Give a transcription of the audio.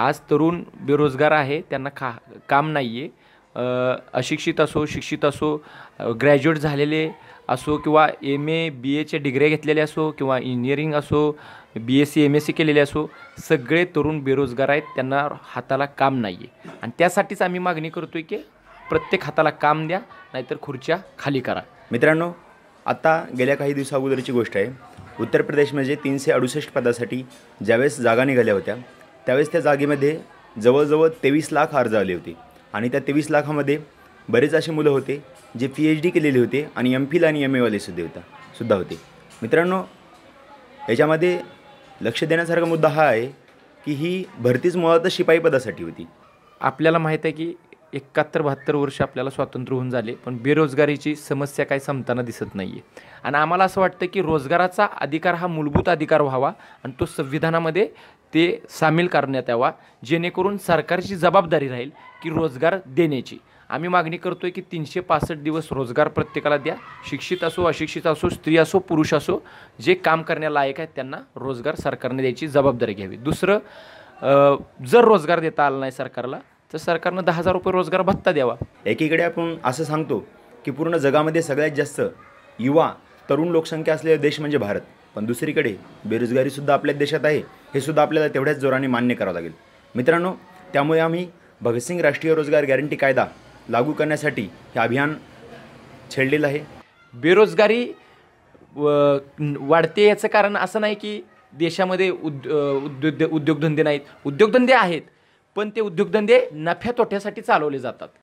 आज तरुण बेरोजगार आहे त्यांना खा काम नाही आहे अशिक्षित असो शिक्षित असो ग्रॅज्युएट झालेले असो किंवा एम ए बी एच्या डिग्र्या घेतलेले असो किंवा इंजिनिअरिंग असो B S C M S C केलेले असो सगळे तरुण बेरोजगार आहेत त्यांना हाताला काम नाही आहे आणि त्यासाठीच आम्ही मागणी करतो आहे की प्रत्येक हाताला काम द्या नाहीतर खुर्च्या खाली करा मित्रांनो आता गेल्या काही दिवसाअगोदरची गोष्ट आहे उत्तर प्रदेशमध्ये तीनशे अडुसष्ट पदासाठी ज्यावेळेस जागा निघाल्या होत्या त्यावेळेस त्या जागेमध्ये जवळजवळ तेवीस लाख अर्ज आले होते आणि त्या तेवीस लाखामध्ये बरेच असे मुलं होते जे पी एच डी केलेले होते आणि एम फिल आणि एम एवालेसुद्धा होता सुद्धा होते मित्रांनो याच्यामध्ये लक्ष देण्यासारखा मुद्दा हा आहे की ही भरतीच मुळात शिपाई पदासाठी होती आपल्याला माहीत आहे की एकाहत्तर बहात्तर वर्ष आपल्याला स्वातंत्र्य होऊन झाले पण बेरोजगारीची समस्या काही संपताना दिसत नाही आहे आणि आम्हाला असं वाटतं की रोजगाराचा अधिकार हा मूलभूत अधिकार व्हावा आणि तो संविधानामध्ये ते सामील करण्यात यावा जेणेकरून सरकारची जबाबदारी राहील की रोजगार देण्याची आम्ही मागणी करतो आहे की तीनशे पासष्ट दिवस रोजगार प्रत्येकाला द्या शिक्षित असो अशिक्षित असो स्त्री असो पुरुष असो जे काम करण्यालायक आहेत त्यांना रोजगार सरकारने द्यायची जबाबदारी घ्यावी दुसरं जर रोजगार देता आला नाही सरकारला तर सरकारनं दहा हजार रुपये रोजगार भत्ता द्यावा एकीकडे आपण असं सांगतो की पूर्ण जगामध्ये सगळ्यात जास्त युवा तरुण लोकसंख्या असलेले देश म्हणजे भारत पण दुसरीकडे बेरोजगारीसुद्धा आपल्या देशात आहे हे सुद्धा आपल्याला तेवढ्याच जोराने मान्य करावं लागेल मित्रांनो त्यामुळे आम्ही भगतसिंग राष्ट्रीय रोजगार गॅरंटी कायदा लागू करण्यासाठी हे अभियान छेडलेलं आहे बेरोजगारी वाढते याचं कारण असं नाही की देशामध्ये उद उद्योग उद्योगधंदे नाहीत उद्योगधंदे आहेत पण ते उद्योगधंदे नफ्या तोट्यासाठी चालवले जातात